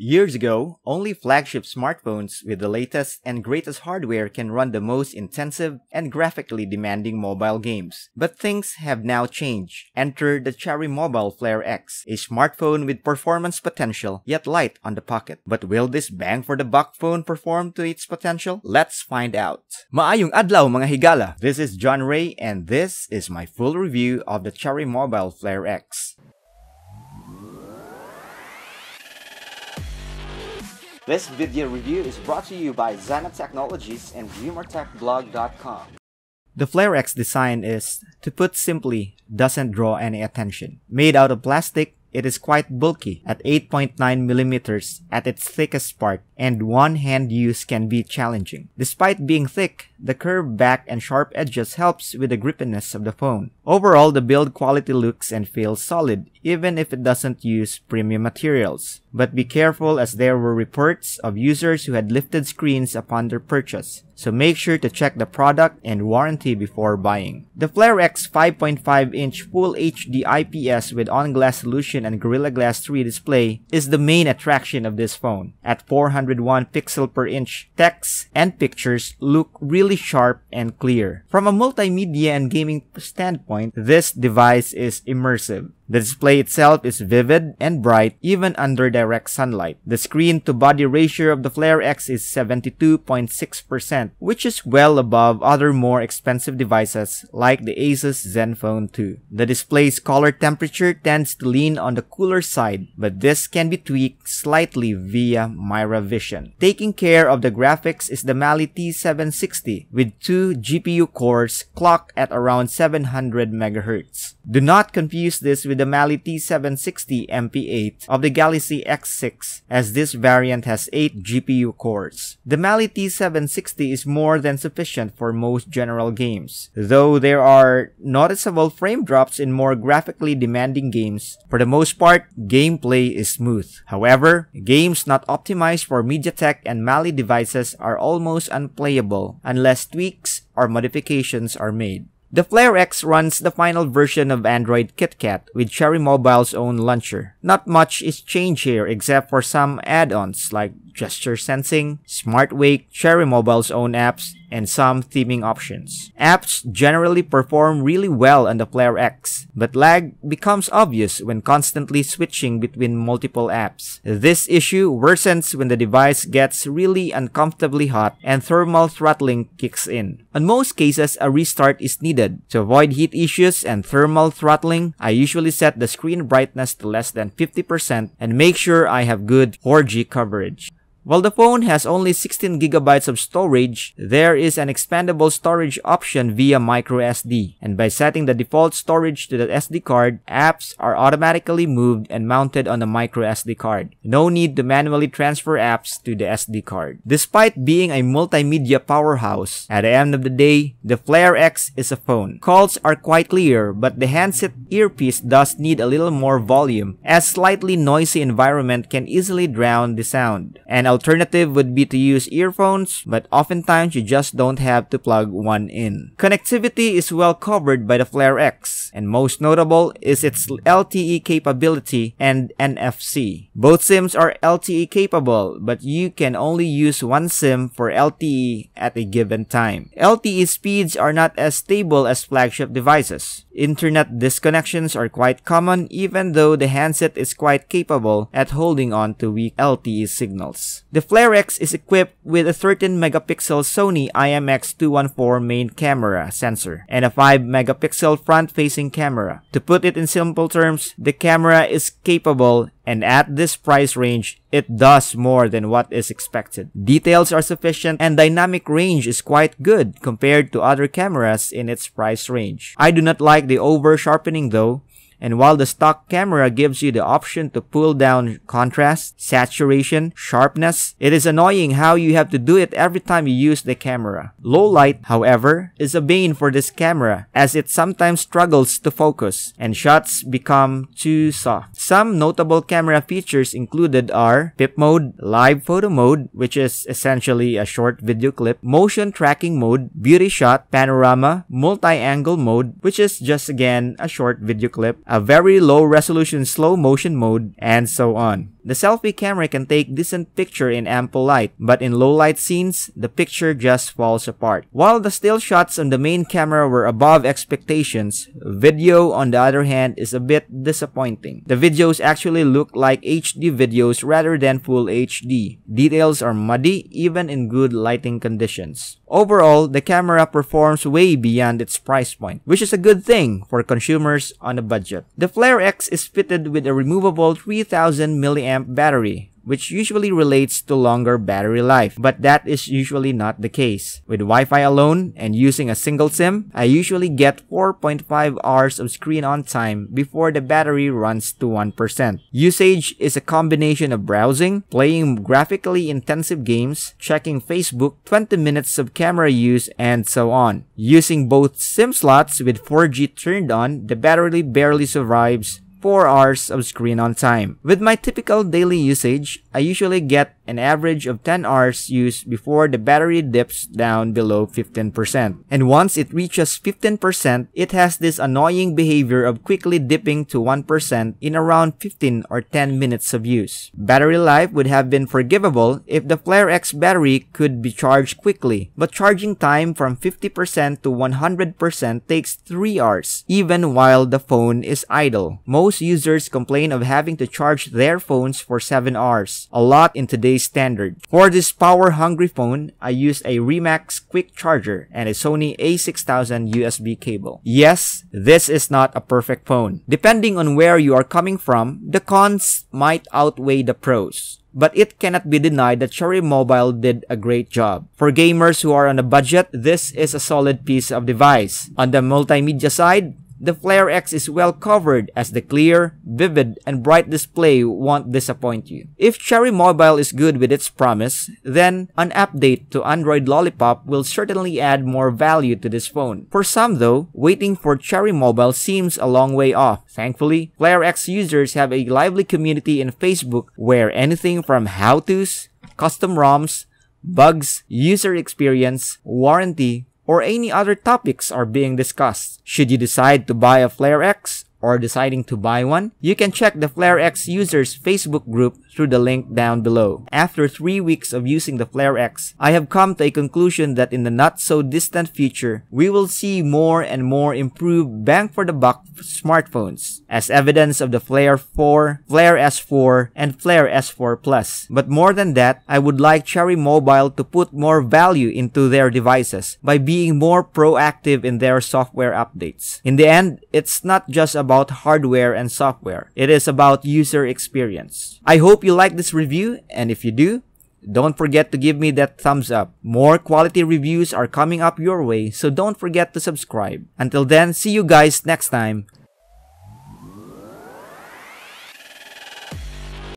Years ago, only flagship smartphones with the latest and greatest hardware can run the most intensive and graphically demanding mobile games. But things have now changed. Enter the Cherry Mobile Flare X, a smartphone with performance potential yet light on the pocket. But will this bang for the buck phone perform to its potential? Let's find out. Maayong adlaw mga higala. This is John Ray and this is my full review of the Cherry Mobile Flare X. This video review is brought to you by Xana Technologies and RumorTechBlog.com. The Flare X design is, to put simply, doesn't draw any attention. Made out of plastic, it is quite bulky at 8.9 millimeters at its thickest part and one hand use can be challenging. Despite being thick, the curved back and sharp edges helps with the grippiness of the phone. Overall, the build quality looks and feels solid, even if it doesn't use premium materials. But be careful as there were reports of users who had lifted screens upon their purchase, so make sure to check the product and warranty before buying. The Flare X 5.5-inch Full HD IPS with on-glass solution and Gorilla Glass 3 display is the main attraction of this phone. At 400 101 pixel per inch, text and pictures look really sharp and clear. From a multimedia and gaming standpoint, this device is immersive. The display itself is vivid and bright even under direct sunlight. The screen to body ratio of the Flare X is 72.6%, which is well above other more expensive devices like the Asus Zenfone 2. The display's color temperature tends to lean on the cooler side, but this can be tweaked slightly via Myra Vision. Taking care of the graphics is the Mali T760 with two GPU cores clocked at around 700 MHz. Do not confuse this with the Mali T760 MP8 of the Galaxy X6 as this variant has 8 GPU cores. The Mali T760 is more than sufficient for most general games, though there are noticeable frame drops in more graphically demanding games. For the most part, gameplay is smooth. However, games not optimized for MediaTek and Mali devices are almost unplayable unless tweaks or modifications are made. The Flare X runs the final version of Android KitKat with Cherry Mobile's own launcher. Not much is changed here except for some add-ons like gesture sensing, smart wake, Cherry Mobile's own apps, and some theming options. Apps generally perform really well on the Player X, but lag becomes obvious when constantly switching between multiple apps. This issue worsens when the device gets really uncomfortably hot and thermal throttling kicks in. On most cases, a restart is needed. To avoid heat issues and thermal throttling, I usually set the screen brightness to less than 50% and make sure I have good 4G coverage. While the phone has only 16GB of storage, there is an expandable storage option via microSD. And by setting the default storage to the SD card, apps are automatically moved and mounted on the microSD card. No need to manually transfer apps to the SD card. Despite being a multimedia powerhouse, at the end of the day, the Flare X is a phone. Calls are quite clear, but the handset earpiece does need a little more volume as slightly noisy environment can easily drown the sound. And alternative would be to use earphones, but oftentimes you just don't have to plug one in. Connectivity is well covered by the Flare X, and most notable is its LTE capability and NFC. Both SIMs are LTE capable, but you can only use one SIM for LTE at a given time. LTE speeds are not as stable as flagship devices. Internet disconnections are quite common even though the handset is quite capable at holding on to weak LTE signals. The Flare X is equipped with a 13 megapixel Sony IMX214 main camera sensor and a 5 megapixel front facing camera. To put it in simple terms, the camera is capable and at this price range, it does more than what is expected. Details are sufficient and dynamic range is quite good compared to other cameras in its price range. I do not like the over sharpening though, and while the stock camera gives you the option to pull down contrast, saturation, sharpness, it is annoying how you have to do it every time you use the camera. Low light, however, is a bane for this camera as it sometimes struggles to focus and shots become too soft. Some notable camera features included are PIP mode, live photo mode, which is essentially a short video clip, motion tracking mode, beauty shot, panorama, multi-angle mode, which is just again a short video clip, a very low resolution slow motion mode, and so on. The selfie camera can take decent picture in ample light, but in low light scenes, the picture just falls apart. While the still shots on the main camera were above expectations, video on the other hand is a bit disappointing. The videos actually look like HD videos rather than full HD. Details are muddy even in good lighting conditions. Overall, the camera performs way beyond its price point, which is a good thing for consumers on a budget. The Flare X is fitted with a removable 3000 mAh amp battery, which usually relates to longer battery life, but that is usually not the case. With Wi-Fi alone and using a single SIM, I usually get 4.5 hours of screen on time before the battery runs to 1%. Usage is a combination of browsing, playing graphically intensive games, checking Facebook, 20 minutes of camera use, and so on. Using both SIM slots with 4G turned on, the battery barely survives 4 hours of screen on time. With my typical daily usage, I usually get an average of 10 hours used before the battery dips down below 15%. And once it reaches 15%, it has this annoying behavior of quickly dipping to 1% in around 15 or 10 minutes of use. Battery life would have been forgivable if the Flare X battery could be charged quickly, but charging time from 50% to 100% takes 3 hours, even while the phone is idle. Most users complain of having to charge their phones for 7 hours, a lot in today's standard. For this power-hungry phone, I used a Remax Quick Charger and a Sony a6000 USB cable. Yes, this is not a perfect phone. Depending on where you are coming from, the cons might outweigh the pros but it cannot be denied that Cherry Mobile did a great job. For gamers who are on a budget, this is a solid piece of device. On the multimedia side, the Flare X is well covered as the clear, vivid, and bright display won't disappoint you. If Cherry Mobile is good with its promise, then an update to Android Lollipop will certainly add more value to this phone. For some though, waiting for Cherry Mobile seems a long way off. Thankfully, Flare X users have a lively community in Facebook where anything from how-tos, custom ROMs, bugs, user experience, warranty, or any other topics are being discussed. Should you decide to buy a Flare X or deciding to buy one, you can check the FlareX users Facebook group through the link down below. After three weeks of using the FlareX, I have come to a conclusion that in the not so distant future, we will see more and more improved bang for the buck smartphones, as evidence of the Flare 4, Flare S4, and Flare S4 Plus. But more than that, I would like Cherry Mobile to put more value into their devices by being more proactive in their software updates. In the end, it's not just about about hardware and software. It is about user experience. I hope you like this review and if you do, don't forget to give me that thumbs up. More quality reviews are coming up your way, so don't forget to subscribe. Until then, see you guys next time.